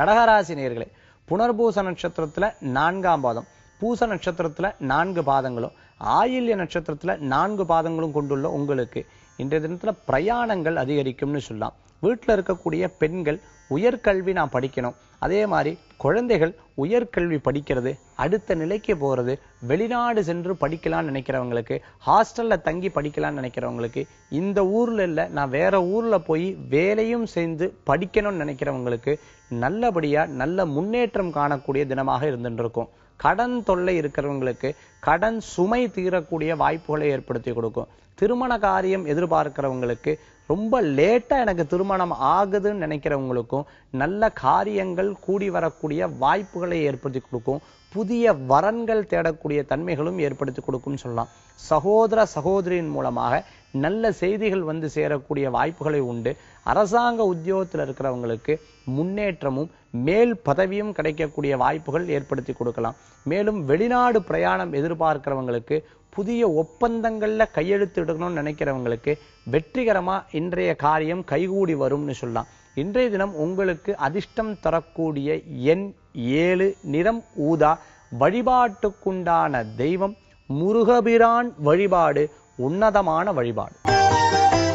கடகராசி நேர்களே புனர்பூச நட்சத்திரத்துல நான்காம் பாதம் பூச நட்சத்திரத்துல நான்கு பாதங்களும் ஆயில்ய நட்சத்திரத்தில் நான்கு பாதங்களும் கொண்டுள்ள உங்களுக்கு இன்றைய தினத்தில் பிரயாணங்கள் அதிகரிக்கும்னு சொல்லலாம் வீட்டில் இருக்கக்கூடிய பெண்கள் உயர்கல்வி நான் படிக்கணும் அதே மாதிரி குழந்தைகள் உயர்கல்வி படிக்கிறது அடுத்த நிலைக்கு போகிறது வெளிநாடு சென்று படிக்கலாம்னு நினைக்கிறவங்களுக்கு ஹாஸ்டலில் தங்கி படிக்கலாம்னு நினைக்கிறவங்களுக்கு இந்த ஊரில் இல்லை நான் வேற ஊரில் போய் வேலையும் சேர்ந்து படிக்கணும்னு நினைக்கிறவங்களுக்கு நல்லபடியாக நல்ல முன்னேற்றம் காணக்கூடிய தினமாக இருந்துருக்கும் கடன் தொல்லை இருக்கிறவங்களுக்கு கடன் சுமை தீரக்கூடிய வாய்ப்புகளை ஏற்படுத்தி கொடுக்கும் திருமண காரியம் எதிர்பார்க்கிறவங்களுக்கு ரொம்ப லேட்டாக எனக்கு திருமணம் ஆகுதுன்னு நினைக்கிறவங்களுக்கும் நல்ல காரியங்கள் கூடி வரக்கூடிய வாய்ப்புகளை ஏற்படுத்தி கொடுக்கும் புதிய வரன்கள் தேடக்கூடிய தன்மைகளும் ஏற்படுத்தி கொடுக்கும்னு சொல்லலாம் சகோதர சகோதரியின் மூலமாக நல்ல செய்திகள் வந்து சேரக்கூடிய வாய்ப்புகளை உண்டு அரசாங்க உத்தியோகத்தில் இருக்கிறவங்களுக்கு முன்னேற்றமும் மேல் பதவியும் கிடைக்கக்கூடிய வாய்ப்புகள் ஏற்படுத்தி கொடுக்கலாம் மேலும் வெளிநாடு பிரயாணம் எதிர்பார்க்கிறவங்களுக்கு புதிய ஒப்பந்தங்களில் கையெழுத்திடணும்னு நினைக்கிறவங்களுக்கு வெற்றிகரமாக இன்றைய காரியம் கைகூடி வரும்னு சொல்லலாம் இன்றைய தினம் உங்களுக்கு அதிர்ஷ்டம் தரக்கூடிய எண் ஏழு நிறம் ஊதா வழிபாட்டுக்குண்டான தெய்வம் முருகபிரான் வழிபாடு உன்னதமான வழிபாடு